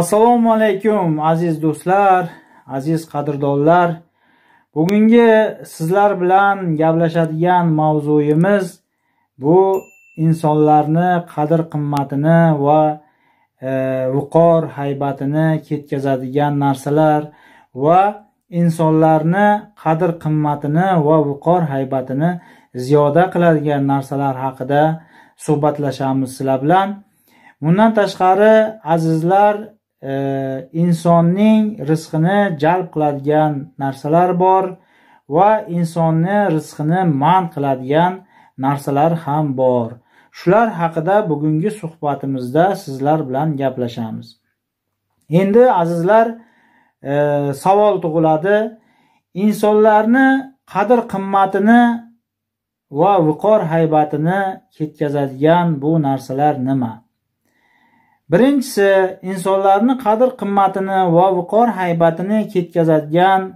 assalomu alaykum aziz do'stlar aziz qadrdonlar bugungi sizlar bilan gaplashadigan mavzuyimiz bu insonlarni qadr qimmatini va e, haybatini ketkazadigan narsalar va insonlarni qadr qimmatini va viqor haybatini ziyoda qiladigan narsalar haqida suhbatlashamiz sizlar bilan bundan tashqari azizlar E, insonning rizqini jalb qiladigan narsalar bor va insonni rizqini man qiladigan narsalar ham bor shular haqida bugungi suhbatimizda sizlar bilan gaplashamiz endi azizlar e, savol tug'iladi insonlarni qadr qimmatini va viqor haybatini ketkazadigan bu narsalar nima birinchisi insonlarni qadr qimmatini va viqor haybatini ketkazadigan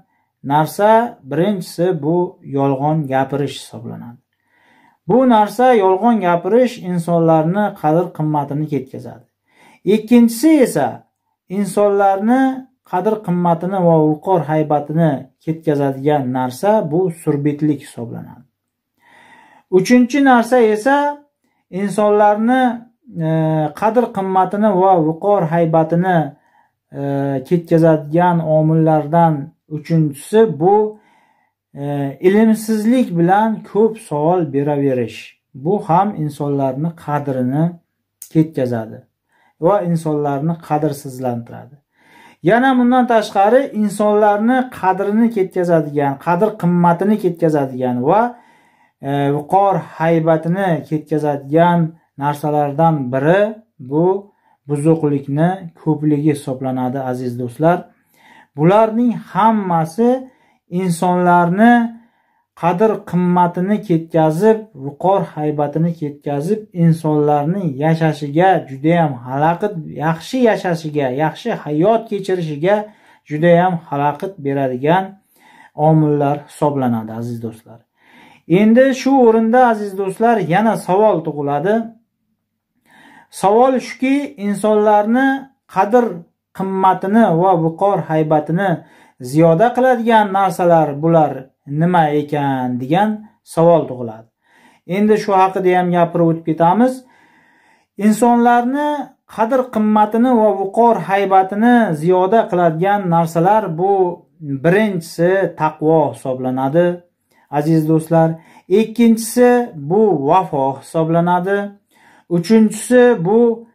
narsa birinchisi bu yolg'on gapirish hisoblanadi bu narsa yolg'on gapirish insonlarni qadr qimmatini ketkazadi ikkinchisi esa insonlarni qadr qimmatini va viqor haybatini ketkazadigan narsa bu surbetlik hisoblanadi uchinchi narsa esa insonlarni Э, qadr qimmatini va viqor haybatini э, ketkazadigan omillardan uchinchisi bu э, ilmsizlik bilan ko'p savol beraverish bu ham insonlarni qadrini ketkazadi va insonlarni qadrsizlantiradi yana bundan tashqari insonlarni qadrini ketkazadigan qadr qimmatini ketkazadigan va viqor haybatini ketkazadigan narsalardan biri bu buzuqlikni ko'pligi hisoblanadi aziz do'stlar bularning hammasi insonlarni qadr qimmatini ketkazib viqor haybatini ketkazib insonlarni yashashiga judayam xalaqit yaxshi yashashiga yaxshi hayot kechirishiga judayam xalaqit beradigan omillar hisoblanadi aziz do'stlar endi shu o'rinda aziz do'stlar yana savol tug'iladi savol shuki insonlarni qadr qimmatini va viqor haybatini ziyoda qiladigan narsalar bular nima ekan degan savol tug'iladi endi shu haqida ham gapirib o'tib ketamiz insonlarni qadr qimmatini va viqor haybatini ziyoda qiladigan narsalar bu birinchisi taqvo hisoblanadi aziz do'stlar ikkinchisi bu vafo hisoblanadi uchinchisi bu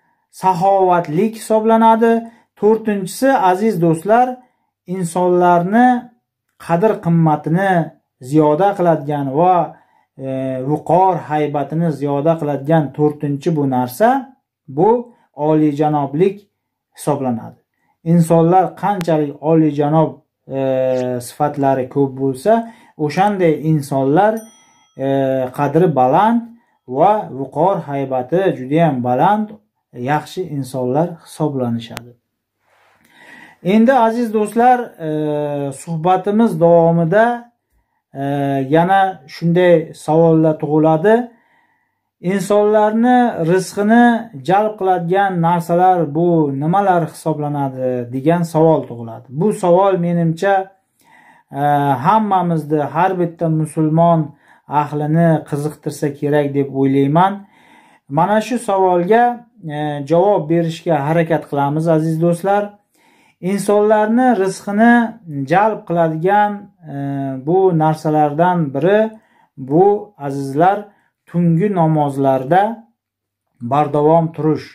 saxovatlik hisoblanadi to'rtinchisi aziz do'stlar insonlarni qadr qimmatini ziyoda qiladigan va e, haybatini ziyoda qiladigan to'rtinchi bu narsa bu oliyjanoblik hisoblanadi insonlar qanchalik oliyjanob e, sifatlari ko'p bo'lsa o'shanday insonlar e, qadri baland va viqor haybati judayam baland yaxshi insonlar hisoblanishadi endi aziz do'stlar e, suhbatimiz davomida e, yana shunday savollar tug'iladi insonlarni rizqini jalb qiladigan narsalar bu nimalar hisoblanadi degan savol tug'iladi bu savol menimcha e, hammamizni har bitta musulmon ahlini qiziqtirsa kerak deb o'ylayman mana shu savolga e, javob berishga harakat qilamiz aziz do'stlar insonlarni rizqini jalb qiladigan e, bu narsalardan biri bu azizlar tungi namozlarda bardavom turish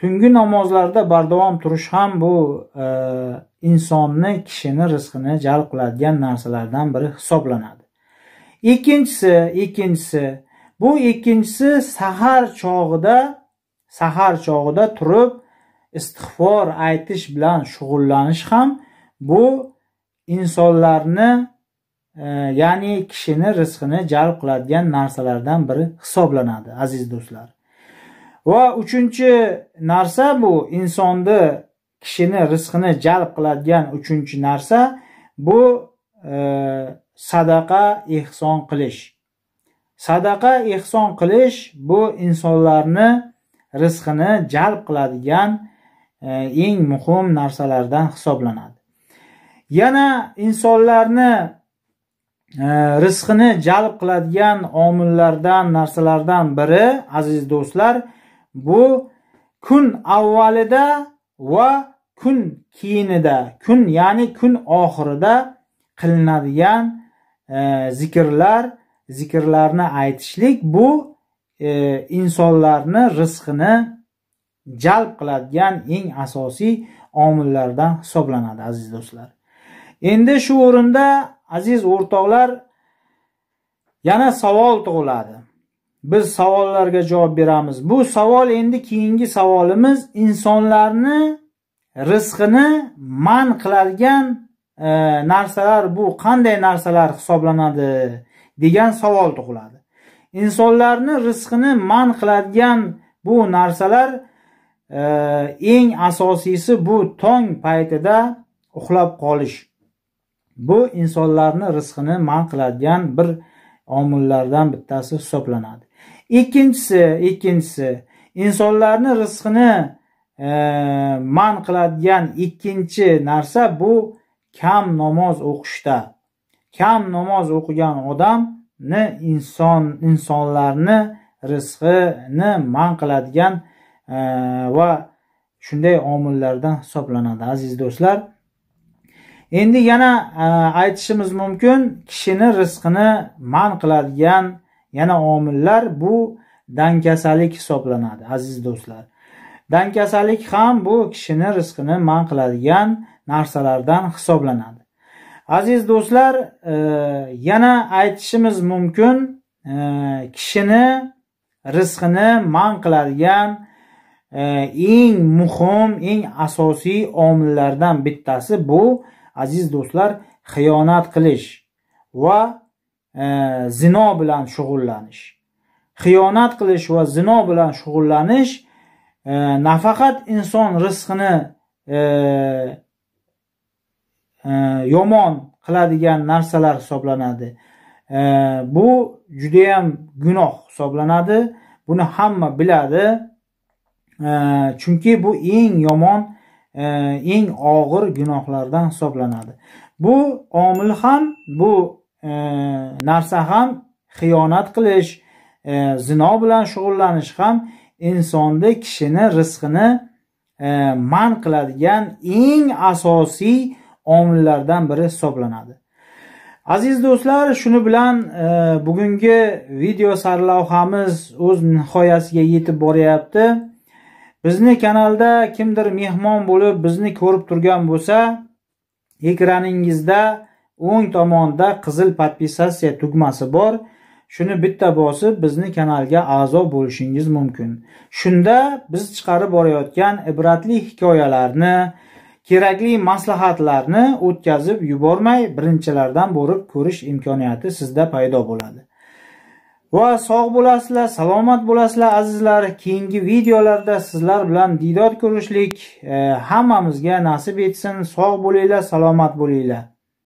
tungi namozlarda bardavom turish ham bu e, insonni kishini rizqini jalb qiladigan narsalardan biri hisoblanadi ikkinchisi ikkinchisi bu ikkinchisi sahar chog'ida sahar chog'ida turib istig'for aytish bilan shug'ullanish ham bu insonlarni e, ya'ni kishini rizqini jalb qiladigan narsalardan biri hisoblanadi aziz do'stlar va uchinchi narsa bu insonni kishini rizqini jalb qiladigan uchinchi narsa bu e, sadaqa ehson qilish sadaqa ehson qilish bu insonlarni rizqini jalb qiladigan e, eng muhim narsalardan hisoblanadi yana insonlarni e, rizqini jalb qiladigan omillardan narsalardan biri aziz do'stlar bu kun avvalida va kun keyinida kun ya'ni kun oxirida qilinadigan zikrlar zikrlarni aytishlik bu e, insonlarni rizqini jalb qiladigan eng asosiy omillardan hisoblanadi aziz do'stlar endi shu o'rinda aziz o'rtoqlar yana savol tug'iladi biz savollarga javob beramiz bu savol endi keyingi savolimiz insonlarni rizqini man qiladigan E, narsalar bu qanday narsalar hisoblanadi degan savol tug'iladi insonlarni rizqini man qiladigan bu narsalar e, eng asosiysi bu tong paytida uxlab qolish bu insonlarni rizqini man qiladigan bir omillardan bittasi hisoblanadi ikkinchisi ikkinchisi insonlarni rizqini e, man qiladigan ikkinchi narsa bu kam namoz o'qishda kam namoz o'qigan odamni inson insonlarni rizqini man qiladigan e, va shunday omillardan hisoblanadi aziz do'stlar endi yana e, aytishimiz mumkin kishini rizqini man qiladigan yana omillar bu dankasalik hisoblanadi aziz do'stlar Dankasallik ham bu kishini rizqini man qiladigan narsalardan hisoblanadi. Aziz do'stlar, e, yana aytishimiz mumkin, e, kishini rizqini man qiladigan e, eng muhim, eng asosiy omillardan bittasi bu aziz do'stlar, xiyonat qilish va e, zino bilan shug'ullanish. Xiyonat qilish va zino bilan shug'ullanish nafaqat inson rizqini yomon qiladigan narsalar hisoblanadi э, bu judayam gunoh hisoblanadi buni hamma biladi э, chunki bu eng yomon э, eng og'ir gunohlardan hisoblanadi bu omil ham bu e, narsa ham xiyonat qilish e, zino bilan shug'ullanish ham insonni kishini rizqini e, man qiladigan eng asosiy omillardan biri hisoblanadi aziz do'stlar shuni bilan e, bugungi video sarlavhamiz o'z nihoyasiga yetib boryapti bizni kanalda kimdir mehmon bo'lib bizni ko'rib turgan bo'lsa ekraningizda o'ng tomonda qizil podpisatsiya tugmasi bor Shuni bitta bosib bizni kanalga a'zo bo'lishingiz mumkin. Shunda biz chiqarib borayotgan ibratli hikoyalarni, kerakli maslahatlarni o'tkazib yubormay birinchilardan bo'lib ko'rish imkoniyati sizda paydo bo'ladi. va sog' bo'lasizlar salomat bo'lasizlar azizlar keyingi videolarda sizlar bilan diydor ko'rishlik e, hammamizga nasib etsin sog' bo'linglar salomat bo'linglar